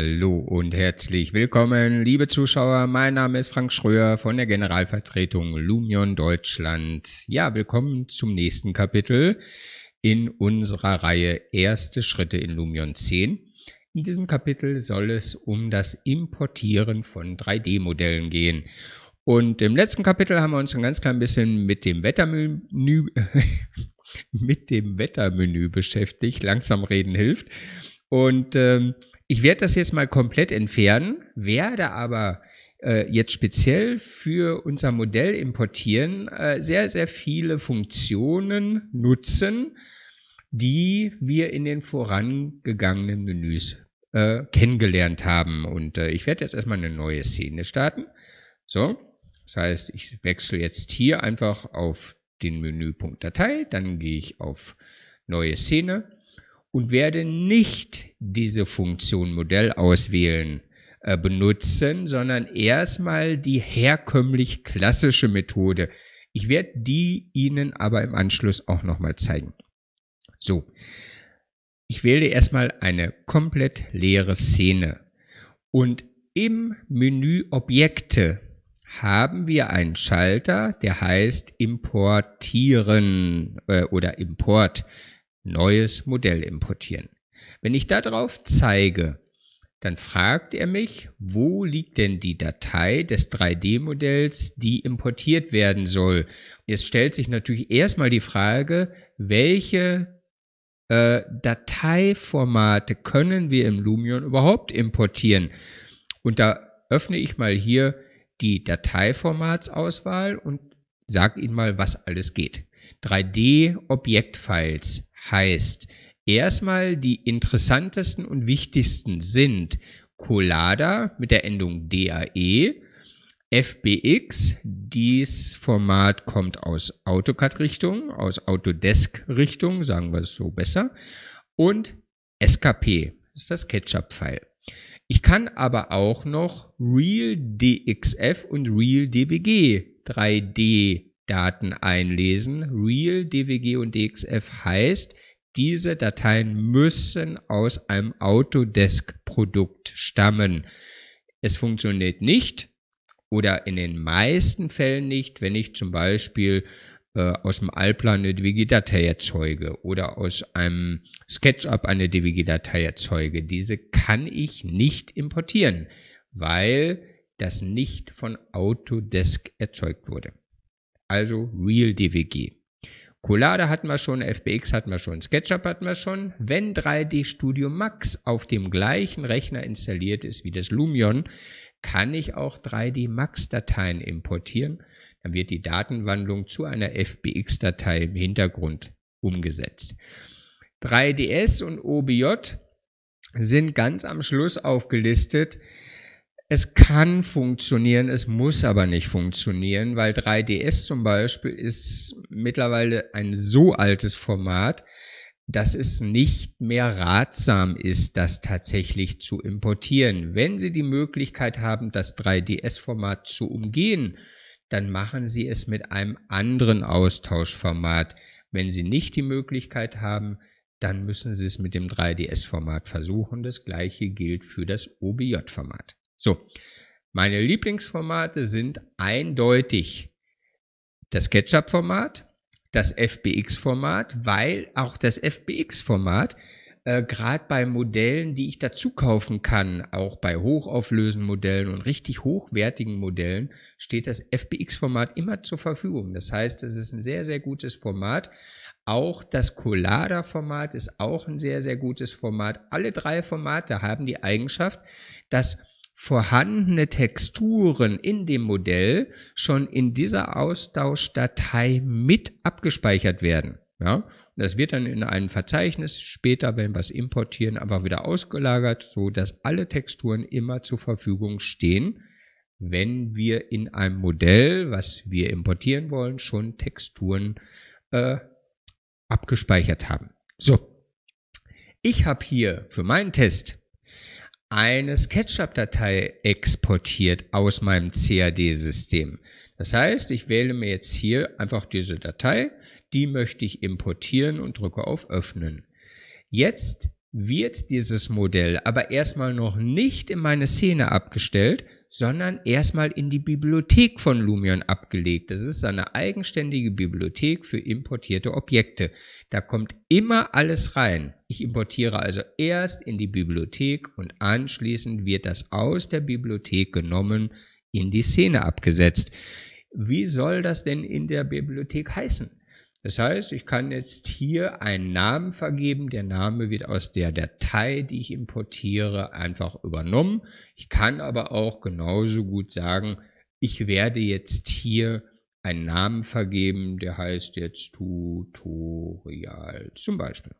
Hallo und herzlich willkommen, liebe Zuschauer. Mein Name ist Frank Schröer von der Generalvertretung Lumion Deutschland. Ja, willkommen zum nächsten Kapitel in unserer Reihe Erste Schritte in Lumion 10. In diesem Kapitel soll es um das Importieren von 3D-Modellen gehen. Und im letzten Kapitel haben wir uns ein ganz klein bisschen mit dem Wettermenü, mit dem Wettermenü beschäftigt. Langsam reden hilft. Und ähm, ich werde das jetzt mal komplett entfernen, werde aber äh, jetzt speziell für unser Modell importieren äh, sehr, sehr viele Funktionen nutzen, die wir in den vorangegangenen Menüs äh, kennengelernt haben. Und äh, ich werde jetzt erstmal eine neue Szene starten. So, das heißt, ich wechsle jetzt hier einfach auf den Menüpunkt Datei, dann gehe ich auf neue Szene und werde nicht diese Funktion Modell auswählen äh, benutzen, sondern erstmal die herkömmlich klassische Methode. Ich werde die Ihnen aber im Anschluss auch nochmal zeigen. So, ich wähle erstmal eine komplett leere Szene und im Menü Objekte haben wir einen Schalter, der heißt Importieren äh, oder Import neues Modell importieren. Wenn ich da drauf zeige, dann fragt er mich, wo liegt denn die Datei des 3D-Modells, die importiert werden soll. Jetzt stellt sich natürlich erstmal die Frage, welche äh, Dateiformate können wir im Lumion überhaupt importieren? Und da öffne ich mal hier die Dateiformatsauswahl und sage Ihnen mal, was alles geht. 3D-Objektfiles heißt, erstmal die interessantesten und wichtigsten sind Colada mit der Endung DAE, FBX, dieses Format kommt aus AutoCAD-Richtung, aus Autodesk-Richtung, sagen wir es so besser, und SKP, ist das Ketchup-File. Ich kann aber auch noch Real DXF und Real DWG 3D Daten einlesen. Real, DWG und DXF heißt, diese Dateien müssen aus einem Autodesk-Produkt stammen. Es funktioniert nicht oder in den meisten Fällen nicht, wenn ich zum Beispiel äh, aus dem Allplan eine DWG-Datei erzeuge oder aus einem SketchUp eine DWG-Datei erzeuge. Diese kann ich nicht importieren, weil das nicht von Autodesk erzeugt wurde. Also Real DWG. Colada hatten wir schon, FBX hatten wir schon, SketchUp hatten wir schon. Wenn 3D Studio Max auf dem gleichen Rechner installiert ist wie das Lumion, kann ich auch 3D Max-Dateien importieren. Dann wird die Datenwandlung zu einer FBX-Datei im Hintergrund umgesetzt. 3DS und OBJ sind ganz am Schluss aufgelistet. Es kann funktionieren, es muss aber nicht funktionieren, weil 3DS zum Beispiel ist mittlerweile ein so altes Format, dass es nicht mehr ratsam ist, das tatsächlich zu importieren. Wenn Sie die Möglichkeit haben, das 3DS-Format zu umgehen, dann machen Sie es mit einem anderen Austauschformat. Wenn Sie nicht die Möglichkeit haben, dann müssen Sie es mit dem 3DS-Format versuchen. Das gleiche gilt für das OBJ-Format. So, meine Lieblingsformate sind eindeutig das ketchup format das FBX-Format, weil auch das FBX-Format äh, gerade bei Modellen, die ich dazu kaufen kann, auch bei hochauflösenden Modellen und richtig hochwertigen Modellen, steht das FBX-Format immer zur Verfügung. Das heißt, es ist ein sehr, sehr gutes Format. Auch das Collada-Format ist auch ein sehr, sehr gutes Format. Alle drei Formate haben die Eigenschaft, dass vorhandene Texturen in dem Modell schon in dieser Austauschdatei mit abgespeichert werden. Ja, das wird dann in einem Verzeichnis später, wenn wir es importieren, einfach wieder ausgelagert, so dass alle Texturen immer zur Verfügung stehen, wenn wir in einem Modell, was wir importieren wollen, schon Texturen äh, abgespeichert haben. So, ich habe hier für meinen Test eine SketchUp-Datei exportiert aus meinem CAD-System. Das heißt, ich wähle mir jetzt hier einfach diese Datei, die möchte ich importieren und drücke auf Öffnen. Jetzt wird dieses Modell aber erstmal noch nicht in meine Szene abgestellt, sondern erstmal in die Bibliothek von Lumion abgelegt. Das ist eine eigenständige Bibliothek für importierte Objekte. Da kommt immer alles rein. Ich importiere also erst in die Bibliothek und anschließend wird das aus der Bibliothek genommen, in die Szene abgesetzt. Wie soll das denn in der Bibliothek heißen? Das heißt, ich kann jetzt hier einen Namen vergeben. Der Name wird aus der Datei, die ich importiere, einfach übernommen. Ich kann aber auch genauso gut sagen, ich werde jetzt hier einen Namen vergeben, der heißt jetzt Tutorial zum Beispiel.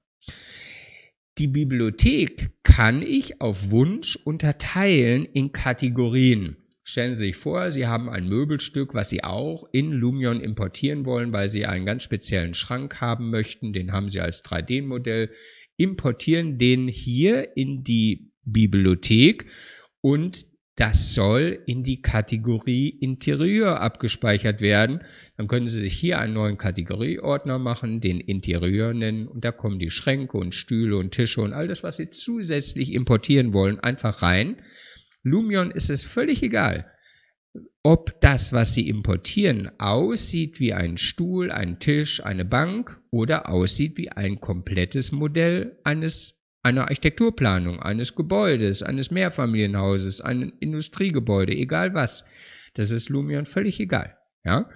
Die Bibliothek kann ich auf Wunsch unterteilen in Kategorien. Stellen Sie sich vor, Sie haben ein Möbelstück, was Sie auch in Lumion importieren wollen, weil Sie einen ganz speziellen Schrank haben möchten. Den haben Sie als 3D-Modell. Importieren den hier in die Bibliothek und das soll in die Kategorie Interieur abgespeichert werden. Dann können Sie sich hier einen neuen Kategorieordner machen, den Interieur nennen und da kommen die Schränke und Stühle und Tische und all das, was Sie zusätzlich importieren wollen, einfach rein. Lumion ist es völlig egal, ob das, was sie importieren, aussieht wie ein Stuhl, ein Tisch, eine Bank oder aussieht wie ein komplettes Modell eines einer Architekturplanung, eines Gebäudes, eines Mehrfamilienhauses, einem Industriegebäude, egal was. Das ist Lumion völlig egal. Ja?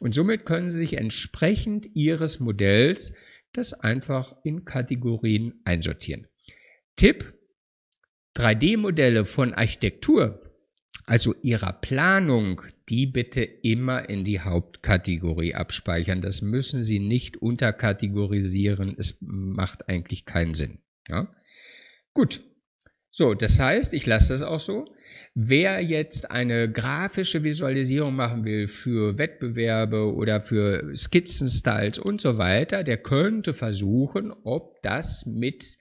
Und somit können Sie sich entsprechend Ihres Modells das einfach in Kategorien einsortieren. Tipp, 3D-Modelle von Architektur, also ihrer Planung, die bitte immer in die Hauptkategorie abspeichern. Das müssen Sie nicht unterkategorisieren. Es macht eigentlich keinen Sinn. Ja? Gut. So, das heißt, ich lasse das auch so. Wer jetzt eine grafische Visualisierung machen will für Wettbewerbe oder für Skizzenstyles und so weiter, der könnte versuchen, ob das mit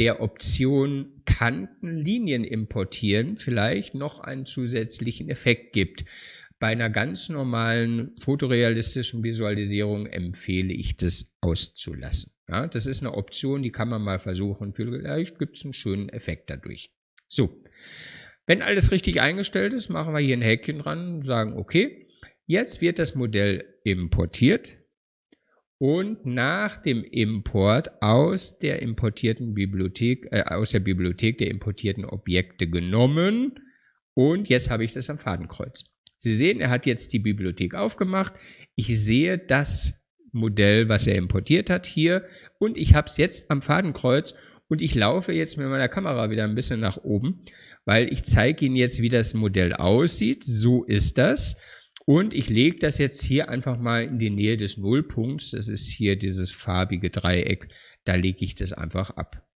der Option Kantenlinien importieren vielleicht noch einen zusätzlichen Effekt gibt. Bei einer ganz normalen fotorealistischen Visualisierung empfehle ich das auszulassen. Ja, das ist eine Option, die kann man mal versuchen. Vielleicht gibt es einen schönen Effekt dadurch. So, wenn alles richtig eingestellt ist, machen wir hier ein Häkchen dran und sagen, okay, jetzt wird das Modell importiert und nach dem Import aus der importierten Bibliothek, äh, aus der Bibliothek der importierten Objekte genommen. Und jetzt habe ich das am Fadenkreuz. Sie sehen, er hat jetzt die Bibliothek aufgemacht. Ich sehe das Modell, was er importiert hat hier. Und ich habe es jetzt am Fadenkreuz. Und ich laufe jetzt mit meiner Kamera wieder ein bisschen nach oben, weil ich zeige Ihnen jetzt, wie das Modell aussieht. So ist das. Und ich lege das jetzt hier einfach mal in die Nähe des Nullpunkts. Das ist hier dieses farbige Dreieck. Da lege ich das einfach ab.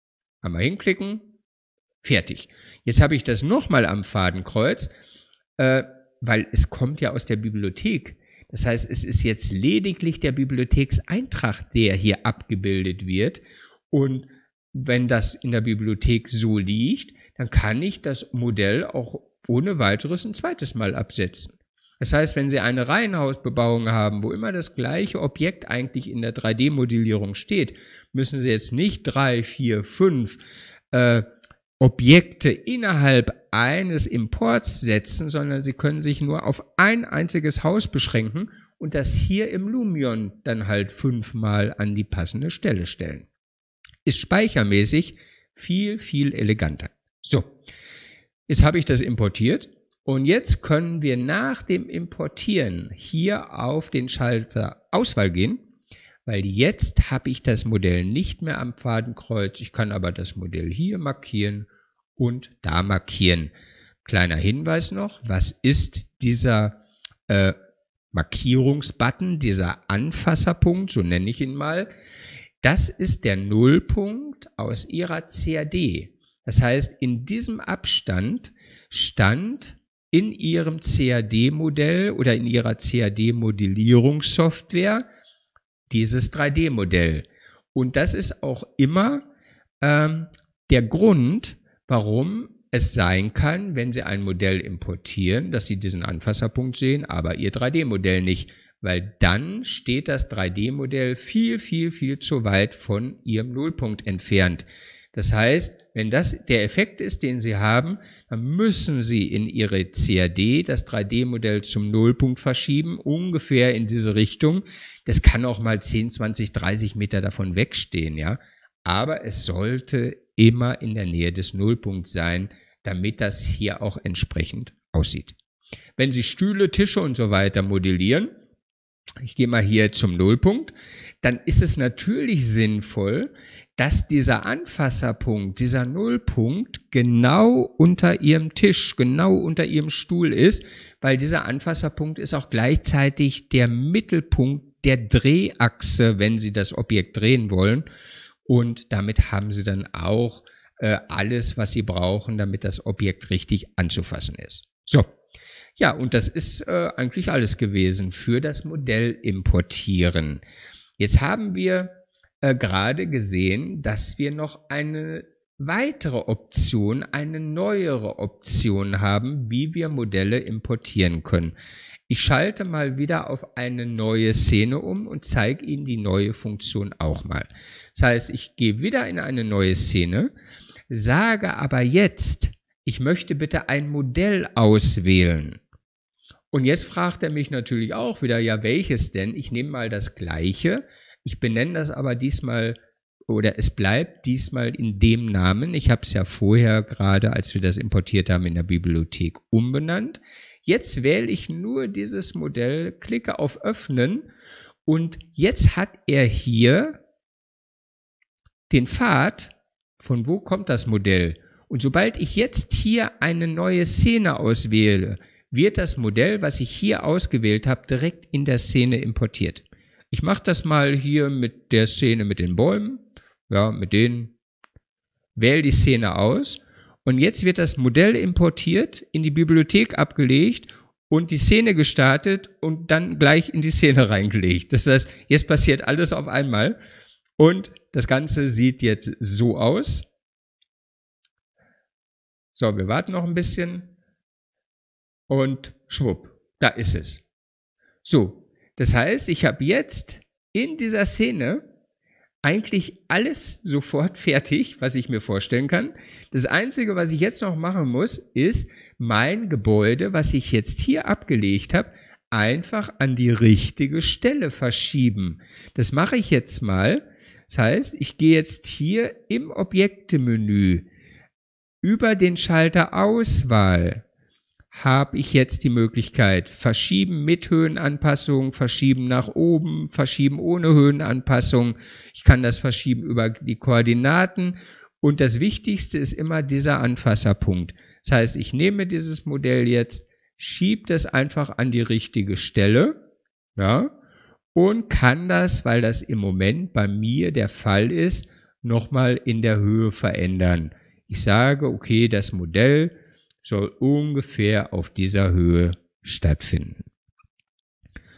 Einmal hinklicken. Fertig. Jetzt habe ich das nochmal am Fadenkreuz, äh, weil es kommt ja aus der Bibliothek. Das heißt, es ist jetzt lediglich der Bibliothekseintrag, der hier abgebildet wird. Und wenn das in der Bibliothek so liegt, dann kann ich das Modell auch ohne weiteres ein zweites Mal absetzen. Das heißt, wenn Sie eine Reihenhausbebauung haben, wo immer das gleiche Objekt eigentlich in der 3D-Modellierung steht, müssen Sie jetzt nicht drei, vier, fünf äh, Objekte innerhalb eines Imports setzen, sondern Sie können sich nur auf ein einziges Haus beschränken und das hier im Lumion dann halt fünfmal an die passende Stelle stellen. Ist speichermäßig viel, viel eleganter. So, jetzt habe ich das importiert und jetzt können wir nach dem Importieren hier auf den Schalter Auswahl gehen, weil jetzt habe ich das Modell nicht mehr am Fadenkreuz. Ich kann aber das Modell hier markieren und da markieren. Kleiner Hinweis noch, was ist dieser äh, Markierungsbutton, dieser Anfasserpunkt, so nenne ich ihn mal. Das ist der Nullpunkt aus Ihrer CAD. Das heißt, in diesem Abstand stand in ihrem CAD-Modell oder in ihrer CAD-Modellierungssoftware dieses 3D-Modell. Und das ist auch immer ähm, der Grund, warum es sein kann, wenn Sie ein Modell importieren, dass Sie diesen Anfasserpunkt sehen, aber Ihr 3D-Modell nicht, weil dann steht das 3D-Modell viel, viel, viel zu weit von Ihrem Nullpunkt entfernt. Das heißt, wenn das der Effekt ist, den Sie haben, dann müssen Sie in Ihre CAD das 3D-Modell zum Nullpunkt verschieben, ungefähr in diese Richtung. Das kann auch mal 10, 20, 30 Meter davon wegstehen, ja. Aber es sollte immer in der Nähe des Nullpunkts sein, damit das hier auch entsprechend aussieht. Wenn Sie Stühle, Tische und so weiter modellieren, ich gehe mal hier zum Nullpunkt, dann ist es natürlich sinnvoll, dass dieser Anfasserpunkt, dieser Nullpunkt genau unter ihrem Tisch, genau unter ihrem Stuhl ist, weil dieser Anfasserpunkt ist auch gleichzeitig der Mittelpunkt der Drehachse, wenn Sie das Objekt drehen wollen. Und damit haben Sie dann auch äh, alles, was Sie brauchen, damit das Objekt richtig anzufassen ist. So. Ja, und das ist äh, eigentlich alles gewesen für das Modell importieren. Jetzt haben wir äh, gerade gesehen, dass wir noch eine weitere Option, eine neuere Option haben, wie wir Modelle importieren können. Ich schalte mal wieder auf eine neue Szene um und zeige Ihnen die neue Funktion auch mal. Das heißt, ich gehe wieder in eine neue Szene, sage aber jetzt, ich möchte bitte ein Modell auswählen. Und jetzt fragt er mich natürlich auch wieder, ja, welches denn? Ich nehme mal das gleiche, ich benenne das aber diesmal oder es bleibt diesmal in dem Namen. Ich habe es ja vorher gerade, als wir das importiert haben, in der Bibliothek umbenannt. Jetzt wähle ich nur dieses Modell, klicke auf Öffnen und jetzt hat er hier den Pfad, von wo kommt das Modell. Und sobald ich jetzt hier eine neue Szene auswähle, wird das Modell, was ich hier ausgewählt habe, direkt in der Szene importiert ich mache das mal hier mit der Szene mit den Bäumen, ja, mit denen, wähle die Szene aus und jetzt wird das Modell importiert, in die Bibliothek abgelegt und die Szene gestartet und dann gleich in die Szene reingelegt. Das heißt, jetzt passiert alles auf einmal und das Ganze sieht jetzt so aus. So, wir warten noch ein bisschen und schwupp, da ist es. So, das heißt, ich habe jetzt in dieser Szene eigentlich alles sofort fertig, was ich mir vorstellen kann. Das Einzige, was ich jetzt noch machen muss, ist mein Gebäude, was ich jetzt hier abgelegt habe, einfach an die richtige Stelle verschieben. Das mache ich jetzt mal. Das heißt, ich gehe jetzt hier im Objektemenü über den Schalter Auswahl habe ich jetzt die Möglichkeit, verschieben mit Höhenanpassung, verschieben nach oben, verschieben ohne Höhenanpassung. Ich kann das verschieben über die Koordinaten. Und das Wichtigste ist immer dieser Anfasserpunkt. Das heißt, ich nehme dieses Modell jetzt, schiebe das einfach an die richtige Stelle, ja, und kann das, weil das im Moment bei mir der Fall ist, nochmal in der Höhe verändern. Ich sage, okay, das Modell soll ungefähr auf dieser Höhe stattfinden.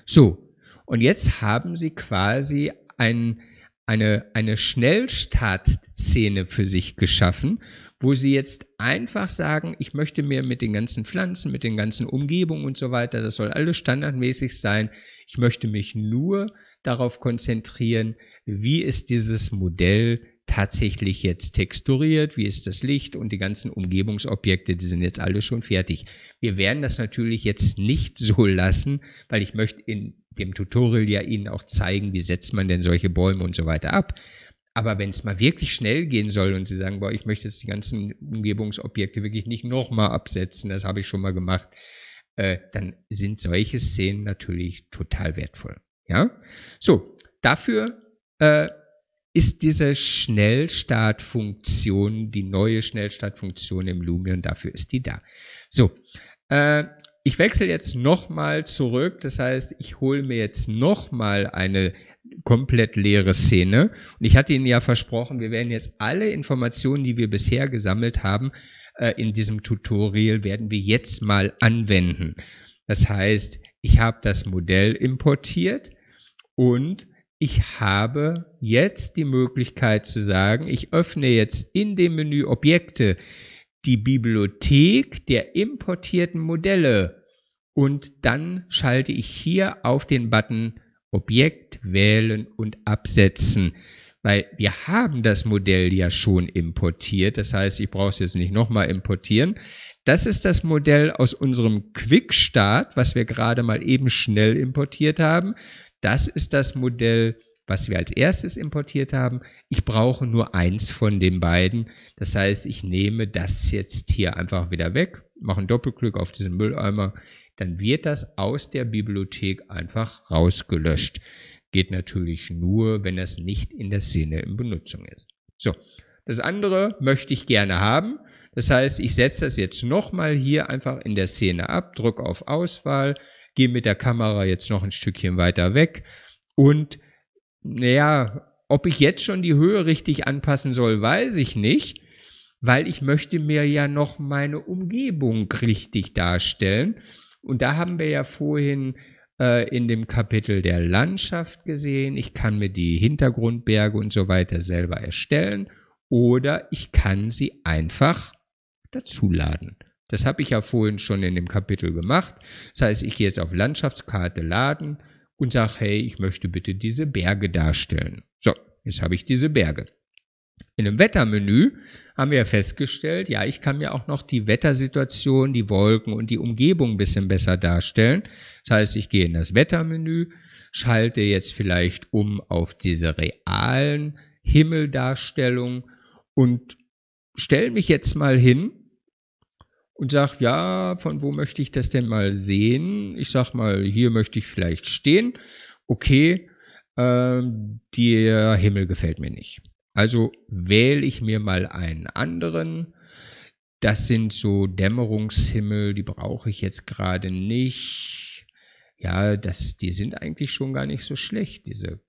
So, und jetzt haben Sie quasi ein, eine, eine Schnellstartszene für sich geschaffen, wo Sie jetzt einfach sagen, ich möchte mir mit den ganzen Pflanzen, mit den ganzen Umgebungen und so weiter, das soll alles standardmäßig sein. Ich möchte mich nur darauf konzentrieren, wie ist dieses Modell tatsächlich jetzt texturiert, wie ist das Licht und die ganzen Umgebungsobjekte, die sind jetzt alle schon fertig. Wir werden das natürlich jetzt nicht so lassen, weil ich möchte in dem Tutorial ja Ihnen auch zeigen, wie setzt man denn solche Bäume und so weiter ab. Aber wenn es mal wirklich schnell gehen soll und Sie sagen, boah, ich möchte jetzt die ganzen Umgebungsobjekte wirklich nicht nochmal absetzen, das habe ich schon mal gemacht, äh, dann sind solche Szenen natürlich total wertvoll. Ja, so dafür äh, ist diese Schnellstartfunktion, die neue Schnellstartfunktion im Lumion, dafür ist die da. So, äh, ich wechsle jetzt nochmal zurück, das heißt, ich hole mir jetzt nochmal eine komplett leere Szene und ich hatte Ihnen ja versprochen, wir werden jetzt alle Informationen, die wir bisher gesammelt haben, äh, in diesem Tutorial werden wir jetzt mal anwenden. Das heißt, ich habe das Modell importiert und ich habe jetzt die Möglichkeit zu sagen, ich öffne jetzt in dem Menü Objekte die Bibliothek der importierten Modelle und dann schalte ich hier auf den Button Objekt wählen und absetzen, weil wir haben das Modell ja schon importiert. Das heißt, ich brauche es jetzt nicht nochmal importieren. Das ist das Modell aus unserem Quickstart, was wir gerade mal eben schnell importiert haben. Das ist das Modell, was wir als erstes importiert haben. Ich brauche nur eins von den beiden. Das heißt, ich nehme das jetzt hier einfach wieder weg, mache einen Doppelklick auf diesen Mülleimer, dann wird das aus der Bibliothek einfach rausgelöscht. Geht natürlich nur, wenn das nicht in der Szene in Benutzung ist. So, das andere möchte ich gerne haben. Das heißt, ich setze das jetzt nochmal hier einfach in der Szene ab, drücke auf Auswahl, gehe mit der Kamera jetzt noch ein Stückchen weiter weg und naja, ob ich jetzt schon die Höhe richtig anpassen soll, weiß ich nicht, weil ich möchte mir ja noch meine Umgebung richtig darstellen. Und da haben wir ja vorhin äh, in dem Kapitel der Landschaft gesehen, ich kann mir die Hintergrundberge und so weiter selber erstellen oder ich kann sie einfach dazuladen. Das habe ich ja vorhin schon in dem Kapitel gemacht. Das heißt, ich gehe jetzt auf Landschaftskarte laden und sage, hey, ich möchte bitte diese Berge darstellen. So, jetzt habe ich diese Berge. In dem Wettermenü haben wir festgestellt, ja, ich kann mir auch noch die Wettersituation, die Wolken und die Umgebung ein bisschen besser darstellen. Das heißt, ich gehe in das Wettermenü, schalte jetzt vielleicht um auf diese realen Himmeldarstellungen und stelle mich jetzt mal hin und sag, ja, von wo möchte ich das denn mal sehen? Ich sag mal, hier möchte ich vielleicht stehen. Okay, ähm, der Himmel gefällt mir nicht. Also wähle ich mir mal einen anderen. Das sind so Dämmerungshimmel, die brauche ich jetzt gerade nicht. Ja, das, die sind eigentlich schon gar nicht so schlecht, diese.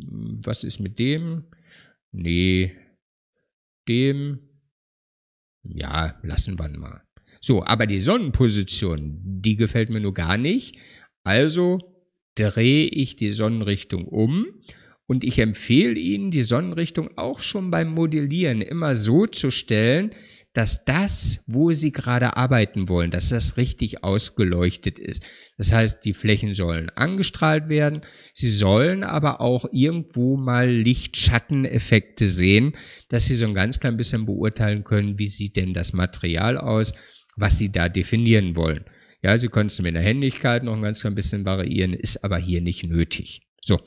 Hm, was ist mit dem? Nee. Dem ja, lassen wir mal. So, aber die Sonnenposition, die gefällt mir nur gar nicht. Also drehe ich die Sonnenrichtung um und ich empfehle Ihnen, die Sonnenrichtung auch schon beim Modellieren immer so zu stellen, dass das, wo sie gerade arbeiten wollen, dass das richtig ausgeleuchtet ist. Das heißt, die Flächen sollen angestrahlt werden, sie sollen aber auch irgendwo mal Lichtschatteneffekte sehen, dass sie so ein ganz klein bisschen beurteilen können, wie sieht denn das Material aus, was sie da definieren wollen. Ja, sie können es mit der Händigkeit noch ein ganz klein bisschen variieren, ist aber hier nicht nötig. So.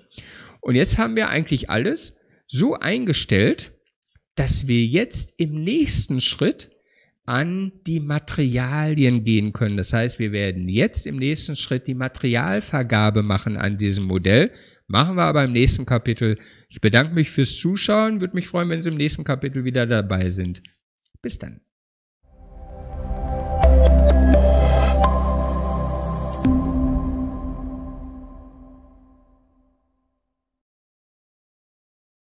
Und jetzt haben wir eigentlich alles so eingestellt, dass wir jetzt im nächsten Schritt an die Materialien gehen können. Das heißt, wir werden jetzt im nächsten Schritt die Materialvergabe machen an diesem Modell. Machen wir aber im nächsten Kapitel. Ich bedanke mich fürs Zuschauen, würde mich freuen, wenn Sie im nächsten Kapitel wieder dabei sind. Bis dann.